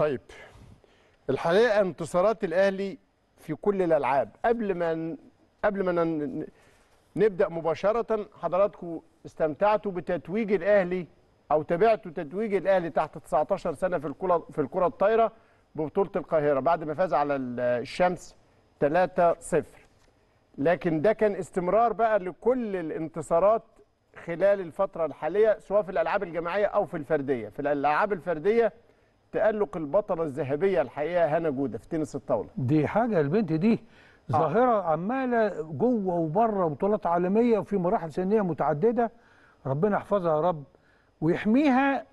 طيب الحقيقه انتصارات الاهلي في كل الالعاب قبل ما قبل ما نبدا مباشره حضراتكم استمتعتوا بتتويج الاهلي او تابعتوا تتويج الاهلي تحت 19 سنه في الكره في الكره الطايره ببطوله القاهره بعد ما فاز على الشمس 3-0 لكن ده كان استمرار بقى لكل الانتصارات خلال الفتره الحاليه سواء في الالعاب الجماعيه او في الفرديه في الالعاب الفرديه تألق البطلة الذهبية الحقيقة هنا جودة في تنس الطاولة دي حاجة البنت دي آه. ظاهرة آه. عمالة جوه وبره بطولات عالمية وفي مراحل سنية متعددة ربنا يحفظها يا رب ويحميها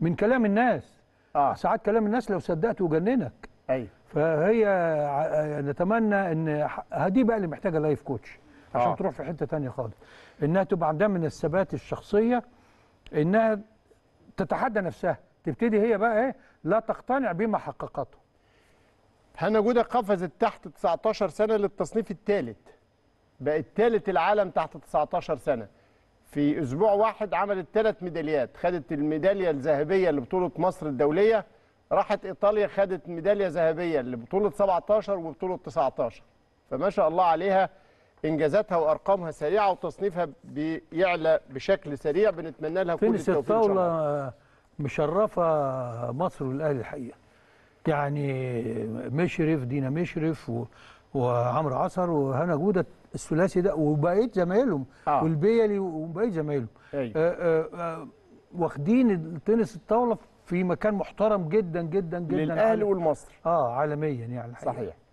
من كلام الناس آه. ساعات كلام الناس لو صدقت وجننك ايوه فهي نتمنى ان دي بقى اللي محتاجه لايف كوتش عشان آه. تروح في حته تانية خالص انها تبقى عندها من الثبات الشخصيه انها تتحدى نفسها تبتدي هي بقى ايه لا تقتنع بما حققته هنا جوده قفزت تحت 19 سنه للتصنيف الثالث بقت ثالث العالم تحت 19 سنه في اسبوع واحد عملت ثلاث ميداليات خدت الميداليه الذهبيه لبطوله مصر الدوليه راحت ايطاليا خدت ميداليه ذهبيه لبطوله 17 وبطوله 19 فما شاء الله عليها انجازاتها وارقامها سريعه وتصنيفها بيعلى بشكل سريع بنتمنى لها كل التوفيق الطاوله مشرفه مصر والاهلي الحقيقه يعني مشرف دينا مشرف و... وعمرو عصر وهنا جوده الثلاثي ده وبقيه زمايلهم آه. والبيلي وبقيه زمايلهم أيوه. آه، آه، آه، واخدين تنس الطاوله في مكان محترم جدا جدا جدا للاهلي والمصر اه عالميا يعني الحقيقة. صحيح